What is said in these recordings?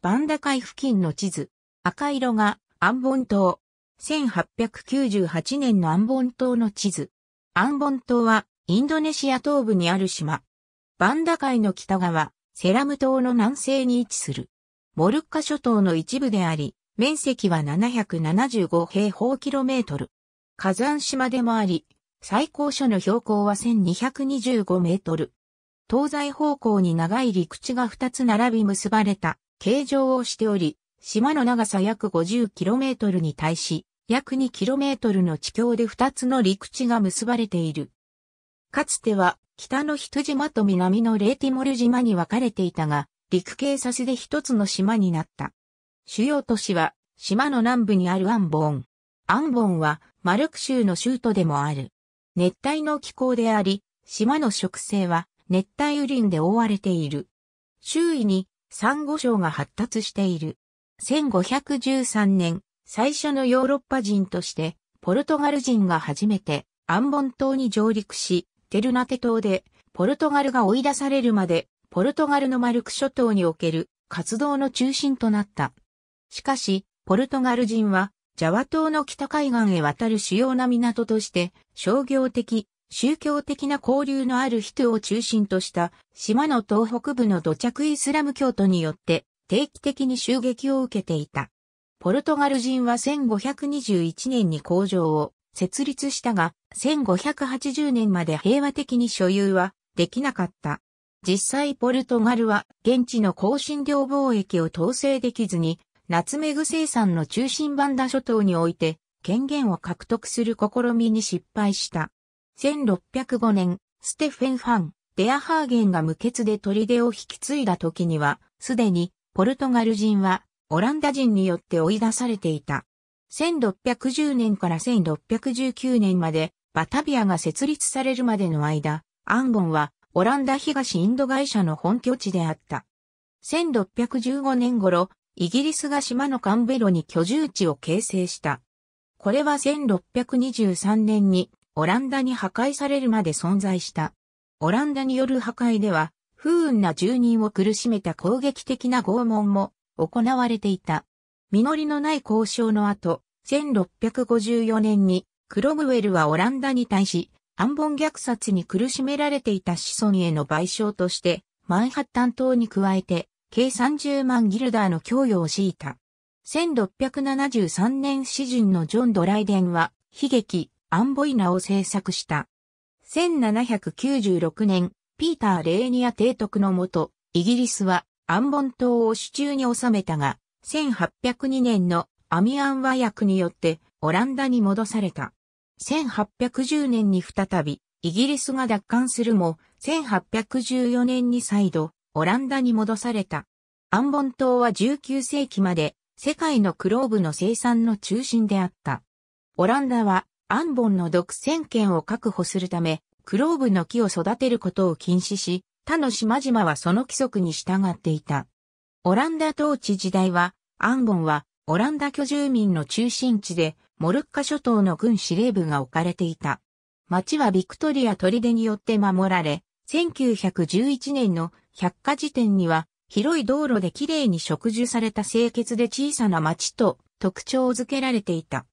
バンダ海付近の地図。赤色がアンボン島。1898年のアンボン島の地図。アンボン島はインドネシア東部にある島。バンダ海の北側、セラム島の南西に位置する。モルッカ諸島の一部であり、面積は775平方キロメートル。火山島でもあり、最高所の標高は1225メートル。東西方向に長い陸地が2つ並び結ばれた形状をしており、島の長さ約 50km に対し、約 2km の地境で2つの陸地が結ばれている。かつては、北の人島と南のレーティモル島に分かれていたが、陸警察で一つの島になった。主要都市は、島の南部にあるアンボン。アンボンは、マルク州の州都でもある。熱帯の気候であり、島の植生は熱帯雨林で覆われている。周囲に珊瑚礁が発達している。1513年、最初のヨーロッパ人として、ポルトガル人が初めてアンボン島に上陸し、テルナテ島でポルトガルが追い出されるまで、ポルトガルのマルク諸島における活動の中心となった。しかし、ポルトガル人は、ジャワ島の北海岸へ渡る主要な港として、商業的、宗教的な交流のある人を中心とした島の東北部の土着イスラム教徒によって定期的に襲撃を受けていた。ポルトガル人は1521年に工場を設立したが、1580年まで平和的に所有はできなかった。実際ポルトガルは現地の香辛料貿易を統制できずに、ナツメグ生産の中心バンダ諸島において権限を獲得する試みに失敗した。1605年、ステフェン・ファン、デアハーゲンが無血で砦を引き継いだ時には、すでに、ポルトガル人は、オランダ人によって追い出されていた。1610年から1619年まで、バタビアが設立されるまでの間、アンボンは、オランダ東インド会社の本拠地であった。1615年頃、イギリスが島のカンベロに居住地を形成した。これは1623年にオランダに破壊されるまで存在した。オランダによる破壊では、不運な住人を苦しめた攻撃的な拷問も行われていた。実りのない交渉の後、1654年にクロムウェルはオランダに対し、アンボン虐殺に苦しめられていた子孫への賠償として、マンハッタン島に加えて、計30万ギルダーの供与を敷いた。1673年詩人のジョン・ドライデンは、悲劇、アンボイナを制作した。1796年、ピーター・レーニア提督のもと、イギリスはアンボン島を手中に収めたが、1802年のアミアン和訳によってオランダに戻された。1810年に再びイギリスが奪還するも、1814年に再度オランダに戻された。アンボン島は19世紀まで世界のクローブの生産の中心であった。オランダはアンボンの独占権を確保するため、クローブの木を育てることを禁止し、他の島々はその規則に従っていた。オランダ統治時代は、アンボンはオランダ居住民の中心地で、モルッカ諸島の軍司令部が置かれていた。町はビクトリア砦によって守られ、1911年の百科事典には、広い道路で綺麗に植樹された清潔で小さな町と特徴を付けられていた。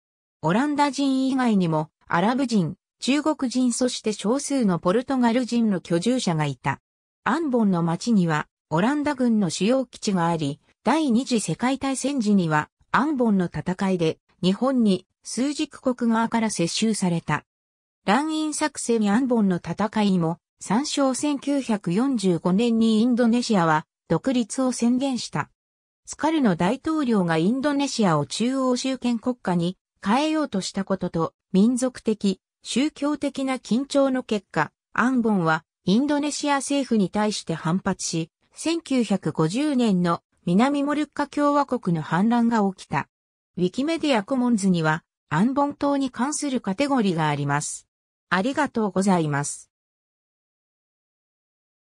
オランダ人以外にも、アラブ人、中国人そして少数のポルトガル人の居住者がいた。アンボンの町には、オランダ軍の主要基地があり、第二次世界大戦時には、アンボンの戦いで、日本に数軸国側から接収された。乱印作戦アンボンの戦いも、参照1945年にインドネシアは独立を宣言した。スカルの大統領がインドネシアを中央集権国家に変えようとしたことと、民族的、宗教的な緊張の結果、アンボンはインドネシア政府に対して反発し、1950年の南モルッカ共和国の反乱が起きた。ウィキメディアコモンズには、アンボン島に関するカテゴリーがあります。ありがとうございます。